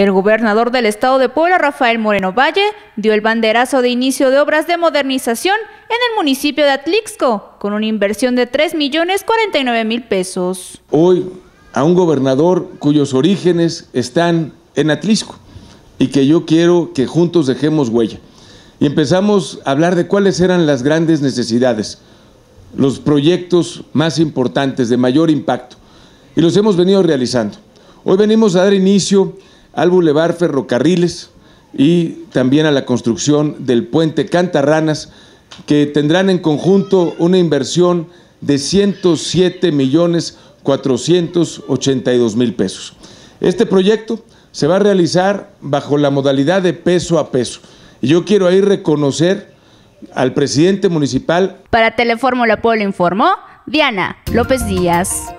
El gobernador del estado de Puebla, Rafael Moreno Valle, dio el banderazo de inicio de obras de modernización en el municipio de Atlixco, con una inversión de 3 millones pesos. Hoy, a un gobernador cuyos orígenes están en Atlixco y que yo quiero que juntos dejemos huella. Y empezamos a hablar de cuáles eran las grandes necesidades, los proyectos más importantes, de mayor impacto, y los hemos venido realizando. Hoy venimos a dar inicio al bulevar Ferrocarriles y también a la construcción del puente Cantarranas, que tendrán en conjunto una inversión de 107 millones 482 mil pesos. Este proyecto se va a realizar bajo la modalidad de peso a peso. Y yo quiero ahí reconocer al presidente municipal. Para Telefórmula Pueblo informó Diana López Díaz.